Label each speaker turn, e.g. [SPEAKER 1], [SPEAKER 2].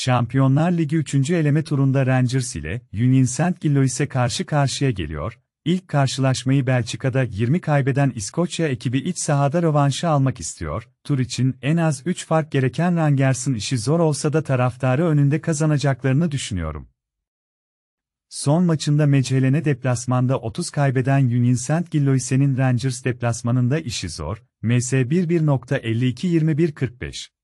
[SPEAKER 1] Şampiyonlar Ligi 3. eleme turunda Rangers ile Union St. Gillois'e karşı karşıya geliyor. İlk karşılaşmayı Belçika'da 20 kaybeden İskoçya ekibi iç sahada rövanşı almak istiyor. Tur için en az 3 fark gereken Rangers'ın işi zor olsa da taraftarı önünde kazanacaklarını düşünüyorum. Son maçında Mecelene deplasmanda 30 kaybeden Union St. Gilloise'nin Rangers deplasmanında işi zor. MS 11.52-21.45